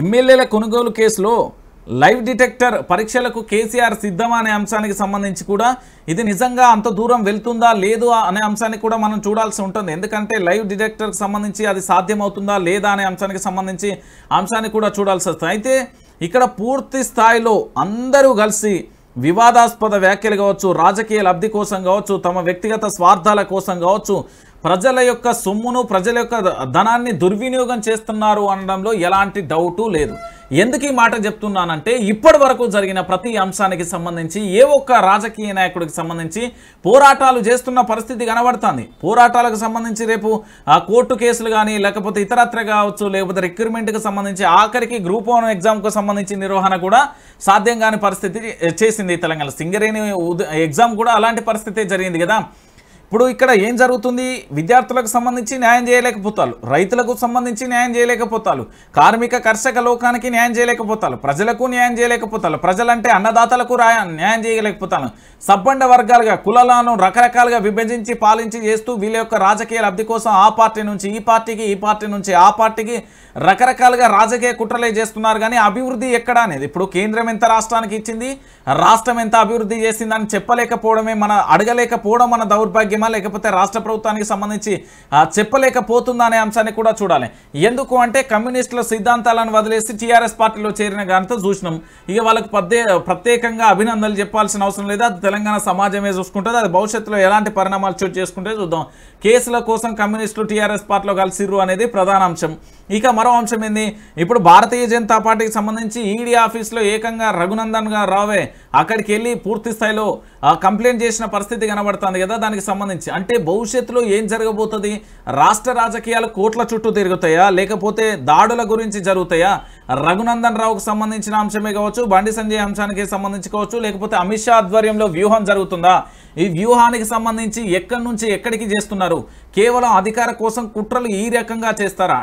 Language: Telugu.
ఎమ్మెల్యేల కొనుగోలు కేసులో లైవ్ డిటెక్టర్ పరీక్షలకు కేసీఆర్ సిద్ధమా అనే అంశానికి సంబంధించి కూడా ఇది నిజంగా అంత దూరం వెళ్తుందా లేదు అనే అంశాన్ని కూడా మనం చూడాల్సి ఉంటుంది ఎందుకంటే లైవ్ డిటెక్టర్కి సంబంధించి అది సాధ్యమవుతుందా లేదా అనే అంశానికి సంబంధించి అంశాన్ని కూడా చూడాల్సి వస్తుంది అయితే ఇక్కడ పూర్తి స్థాయిలో అందరూ కలిసి వివాదాస్పద వ్యాఖ్యలు కావచ్చు రాజకీయ లబ్ధి కోసం కావచ్చు తమ వ్యక్తిగత స్వార్థాల కోసం కావచ్చు ప్రజల యొక్క సొమ్మును ప్రజల యొక్క ధనాన్ని దుర్వినియోగం చేస్తున్నారు అనడంలో ఎలాంటి డౌటు లేదు ఎందుకు ఈ మాట చెప్తున్నానంటే ఇప్పటి వరకు జరిగిన ప్రతి అంశానికి సంబంధించి ఏ ఒక్క రాజకీయ నాయకుడికి సంబంధించి పోరాటాలు చేస్తున్న పరిస్థితి కనబడుతుంది పోరాటాలకు సంబంధించి రేపు ఆ కోర్టు కేసులు కానీ లేకపోతే ఇతరత్ర కావచ్చు లేకపోతే రిక్రూట్మెంట్కి సంబంధించి ఆఖరికి గ్రూప్ వన్ ఎగ్జామ్కు సంబంధించి నిర్వహణ కూడా సాధ్యం కాని పరిస్థితి చేసింది తెలంగాణ సింగరేణి ఎగ్జామ్ కూడా అలాంటి పరిస్థితే జరిగింది కదా ఇప్పుడు ఇక్కడ ఏం జరుగుతుంది విద్యార్థులకు సంబంధించి న్యాయం చేయలేకపోతారు రైతులకు సంబంధించి న్యాయం చేయలేకపోతారు కార్మిక కర్షక లోకానికి న్యాయం చేయలేకపోతారు ప్రజలకు న్యాయం చేయలేకపోతారు ప్రజలంటే అన్నదాతలకు న్యాయం చేయలేకపోతాను సబ్బండ వర్గాలుగా కులాలను రకరకాలుగా విభజించి పాలించి చేస్తూ వీళ్ళ యొక్క రాజకీయ లబ్ధి కోసం ఆ పార్టీ నుంచి ఈ పార్టీకి ఈ పార్టీ నుంచి ఆ పార్టీకి రకరకాలుగా రాజకీయ కుట్రలే చేస్తున్నారు కానీ అభివృద్ధి ఎక్కడ అనేది ఇప్పుడు కేంద్రం ఎంత రాష్ట్రానికి ఇచ్చింది రాష్ట్రం ఎంత అభివృద్ధి చేసిందని చెప్పలేకపోవడమే మన అడగలేకపోవడం మన దౌర్భాగ్యం స్కీమా లేకపోతే రాష్ట్ర ప్రభుత్వానికి సంబంధించి చెప్పలేకపోతుందా అనే అంశాన్ని కూడా చూడాలి ఎందుకు అంటే కమ్యూనిస్టుల సిద్ధాంతాలను వదిలేసి టీఆర్ఎస్ పార్టీలో చేరిన గానితో చూసినాం ఇక వాళ్ళకు ప్రత్యేకంగా అభినందనలు చెప్పాల్సిన అవసరం లేదా తెలంగాణ సమాజమే చూసుకుంటుంది అది భవిష్యత్తులో ఎలాంటి పరిణామాలు చోటు చేసుకుంటే చూద్దాం కేసుల కోసం కమ్యూనిస్టులు టీఆర్ఎస్ పార్టీలో కలిసిర్రు అనేది ప్రధాన అంశం ఇక మరో అంశం ఏంది ఇప్పుడు భారతీయ జనతా పార్టీకి సంబంధించి ఈడీ ఆఫీస్లో ఏకంగా రఘునందన్ రావే అక్కడికి వెళ్ళి పూర్తి స్థాయిలో కంప్లైంట్ చేసిన పరిస్థితి కనబడుతుంది కదా దానికి సంబంధించి సంబంధించి అంటే భవిష్యత్తులో ఏం జరగబోతుంది రాష్ట్ర రాజకీయాలు కోట్ల చుట్టూ తిరుగుతాయా లేకపోతే దాడుల గురించి జరుగుతాయా రఘునందన్ రావుకు సంబంధించిన అంశమే కావచ్చు బండి సంజయ్ అంశానికి సంబంధించి కావచ్చు లేకపోతే అమిత్ షా ఆధ్వర్యంలో వ్యూహం జరుగుతుందా ఈ వ్యూహానికి సంబంధించి ఎక్కడి నుంచి ఎక్కడికి చేస్తున్నారు కేవలం అధికార కోసం కుట్రలు ఈ రకంగా చేస్తారా